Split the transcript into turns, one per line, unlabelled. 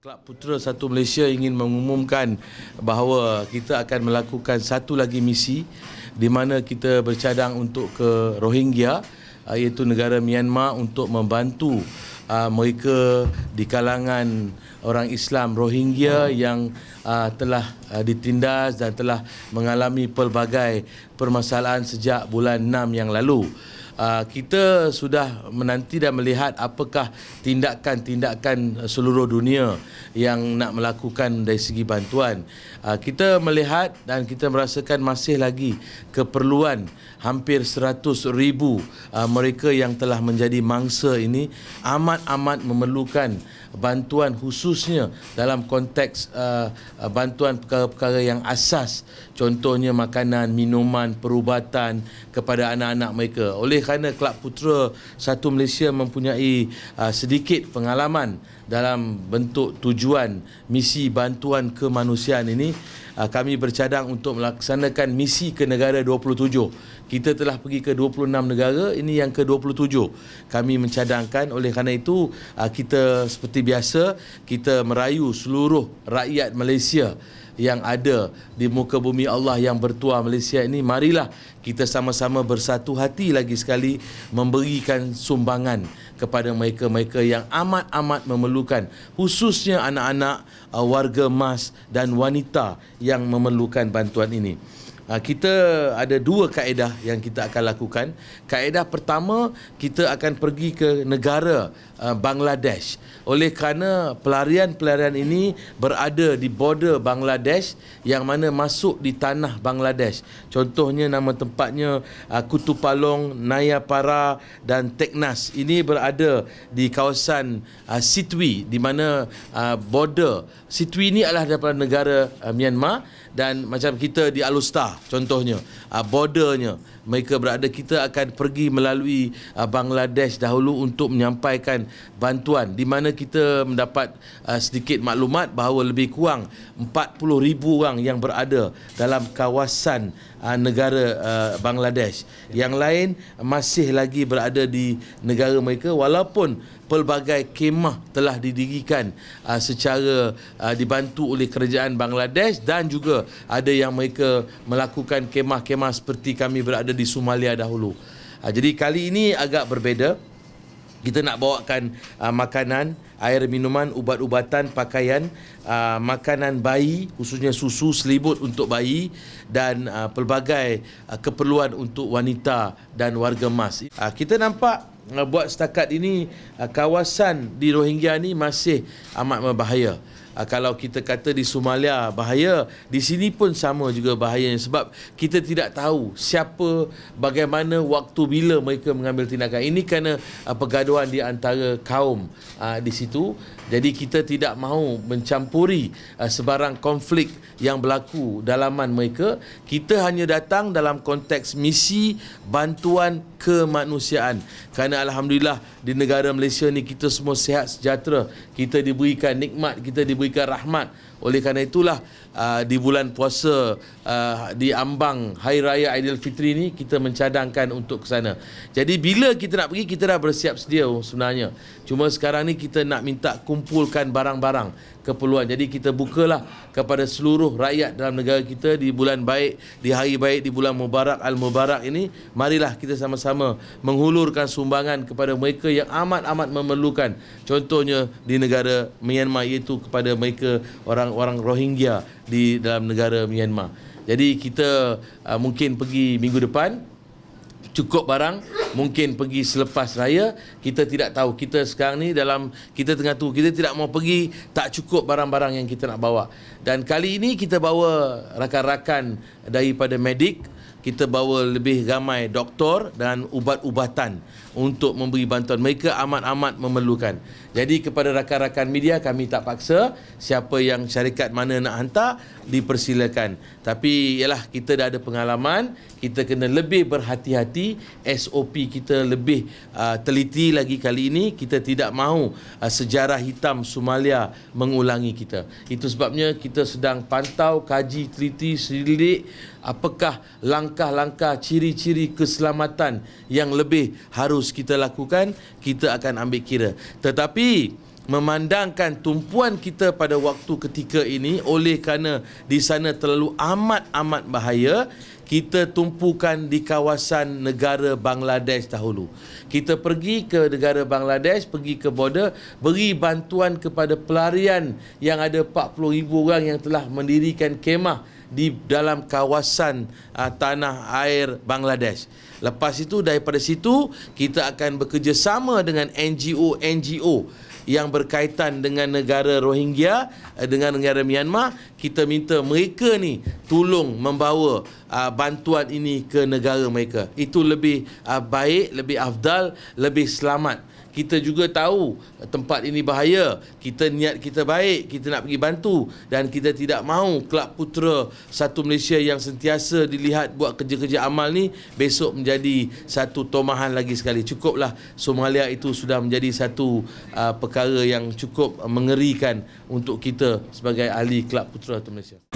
Kelab Putera Satu Malaysia ingin mengumumkan bahawa kita akan melakukan satu lagi misi di mana kita bercadang untuk ke Rohingya ah, iaitu negara Myanmar untuk membantu ah, mereka di kalangan orang Islam Rohingya yang ah, telah ditindas dan telah mengalami pelbagai permasalahan sejak bulan 6 yang lalu. Ah, kita sudah menanti dan melihat apakah tindakan-tindakan seluruh dunia yang nak melakukan dari segi bantuan. Uh, kita melihat dan kita merasakan masih lagi keperluan hampir 100 ribu uh, mereka yang telah menjadi mangsa ini amat-amat memerlukan bantuan khususnya dalam konteks uh, bantuan perkara-perkara yang asas contohnya makanan, minuman, perubatan kepada anak-anak mereka. Oleh kerana Kelab Putra Satu Malaysia mempunyai uh, sedikit pengalaman dalam bentuk tujuan misi bantuan kemanusiaan ini uh, kami bercadang untuk melaksanakan misi ke negara 27 kita telah pergi ke 26 negara ini yang ke 27 kami mencadangkan oleh kerana itu uh, kita seperti biasa kita merayu seluruh rakyat Malaysia yang ada di muka bumi Allah yang bertuah Malaysia ini marilah kita sama-sama bersatu hati lagi sekali memberikan sumbangan kepada mereka-mereka yang amat-amat memerlukan khususnya anak-anak uh, warga mas dan wanita yang memerlukan bantuan ini Ah, kita ada dua kaedah yang kita akan lakukan. Kaedah pertama, kita akan pergi ke negara ah, Bangladesh. Oleh kerana pelarian-pelarian ini berada di border Bangladesh yang mana masuk di tanah Bangladesh. Contohnya nama tempatnya ah, Kutupalong, Nayapara dan Teknas. Ini berada di kawasan Sitwi di mana border Sitwi ini adalah daripada negara Myanmar dan macam kita di Alustar contohnya uh, bordernya mereka berada kita akan pergi melalui uh, Bangladesh dahulu untuk menyampaikan bantuan di mana kita mendapat uh, sedikit maklumat bahawa lebih kurang ribu orang yang berada dalam kawasan uh, negara uh, Bangladesh yang lain masih lagi berada di negara mereka walaupun pelbagai kemah telah didirikan aa, uh, secara aa, uh, dibantu oleh kerajaan Bangladesh dan juga ada yang mereka melakukan kemah-kemah seperti kami berada di Somalia dahulu. Aa, uh, jadi kali ini agak berbeza. Kita nak bawakan aa, makanan, air minuman, ubat-ubatan, pakaian, aa, makanan bayi, khususnya susu, selibut untuk bayi dan aa, pelbagai aa, keperluan untuk wanita dan warga emas. Aa, kita nampak uh, buat setakat ini eh, kawasan di Rohingya ni masih amat berbahaya. Eh, kalau kita kata di Somalia bahaya, di sini pun sama juga bahayanya sebab kita tidak tahu siapa, bagaimana, waktu bila mereka mengambil tindakan. Ini kerana pergaduan di antara kaum di situ jadi kita tidak mahu mencampuri uh, sebarang konflik yang berlaku dalaman mereka. Kita hanya datang dalam konteks misi bantuan kemanusiaan. Kerana Alhamdulillah di negara Malaysia ni kita semua sihat sejahtera. Kita diberikan nikmat, kita diberikan rahmat. Oleh kerana itulah uh, di bulan puasa uh, di ambang Hari Raya Aidilfitri ni kita mencadangkan untuk ke sana. Jadi bila kita nak pergi kita dah bersiap sedia sebenarnya. Cuma sekarang ni kita nak minta kumpulan mengumpulkan barang-barang keperluan. Jadi kita bukalah kepada seluruh rakyat dalam negara kita di bulan baik, di hari baik, di bulan Mubarak, Al-Mubarak ini. Marilah kita sama-sama menghulurkan sumbangan kepada mereka yang amat-amat memerlukan. Contohnya di negara Myanmar iaitu kepada mereka orang-orang Rohingya di dalam negara Myanmar. Jadi kita uh, mungkin pergi minggu depan cukup barang mungkin pergi selepas raya kita tidak tahu kita sekarang ni dalam kita tengah tu kita tidak mau pergi tak cukup barang-barang yang kita nak bawa dan kali ini kita bawa rakan-rakan daripada medik kita bawa lebih ramai doktor dan ubat-ubatan untuk memberi bantuan. Mereka amat-amat memerlukan. Jadi kepada rakan-rakan media kami tak paksa siapa yang syarikat mana nak hantar dipersilakan. Tapi ialah kita dah ada pengalaman, kita kena lebih berhati-hati, SOP kita lebih uh, teliti lagi kali ini. Kita tidak mahu uh, sejarah hitam Somalia mengulangi kita. Itu sebabnya kita sedang pantau, kaji, teliti, selidik apakah langkah langkah-langkah ciri-ciri keselamatan yang lebih harus kita lakukan, kita akan ambil kira. Tetapi memandangkan tumpuan kita pada waktu ketika ini oleh kerana di sana terlalu amat amat bahaya kita tumpukan di kawasan negara Bangladesh dahulu. Kita pergi ke negara Bangladesh, pergi ke border, beri bantuan kepada pelarian yang ada 40,000 orang yang telah mendirikan kemah di dalam kawasan uh, tanah air Bangladesh. Lepas itu daripada situ kita akan bekerjasama dengan NGO-NGO yang berkaitan dengan negara Rohingya eh, dengan negara Myanmar kita minta mereka ni tolong membawa uh, bantuan ini ke negara mereka. Itu lebih uh, baik, lebih afdal, lebih selamat. Kita juga tahu tempat ini bahaya. Kita niat kita baik, kita nak pergi bantu dan kita tidak mahu kelab putra satu Malaysia yang sentiasa dilihat buat kerja-kerja amal ni besok menjadi satu tomahan lagi sekali. Cukuplah Somalia itu sudah menjadi satu uh, perkara yang cukup mengerikan untuk kita sebagai ahli kelab putra satu Malaysia.